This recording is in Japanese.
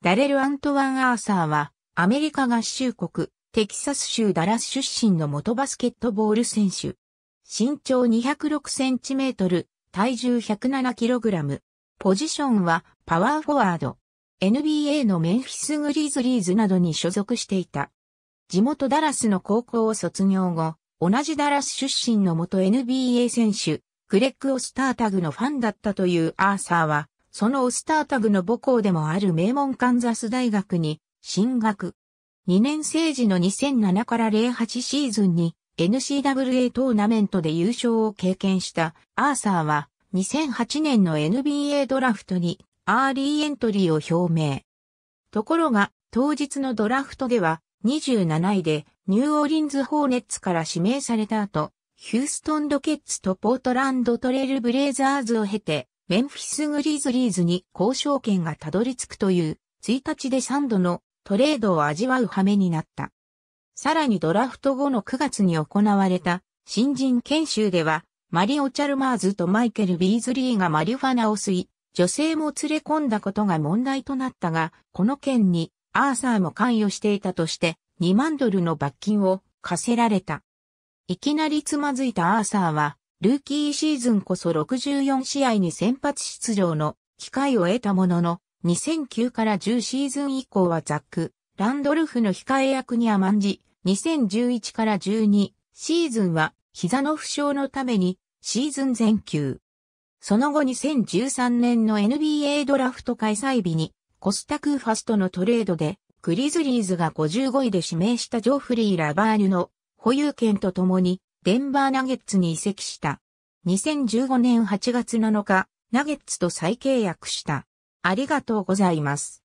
ダレル・アントワン・アーサーは、アメリカ合衆国、テキサス州ダラス出身の元バスケットボール選手。身長2 0 6トル、体重1 0 7ラム。ポジションは、パワーフォワード。NBA のメンフィス・グリーズリーズなどに所属していた。地元ダラスの高校を卒業後、同じダラス出身の元 NBA 選手、クレッグ・オスタータグのファンだったというアーサーは、そのオスタータグの母校でもある名門カンザス大学に進学。2年生時の2007から08シーズンに n c w a トーナメントで優勝を経験したアーサーは2008年の NBA ドラフトにアーリーエントリーを表明。ところが当日のドラフトでは27位でニューオーリンズ・ホーネッツから指名された後、ヒューストン・ロケッツとポートランド・トレール・ブレイザーズを経てメンフィスグリズリーズに交渉権がたどり着くという1日で3度のトレードを味わう羽目になった。さらにドラフト後の9月に行われた新人研修では、マリオ・チャルマーズとマイケル・ビーズリーがマリファナを吸い、女性も連れ込んだことが問題となったが、この件にアーサーも関与していたとして2万ドルの罰金を課せられた。いきなりつまずいたアーサーはルーキーシーズンこそ64試合に先発出場の機会を得たものの、2009から10シーズン以降はザック、ランドルフの控え役に甘んじ、2011から12シーズンは膝の負傷のためにシーズン全休。その後2013年の NBA ドラフト開催日にコスタクーファストのトレードでグリズリーズが55位で指名したジョーフリー・ラバーニュの保有権とともにデンバーナゲッツに移籍した。2015年8月7日、ナゲッツと再契約した。ありがとうございます。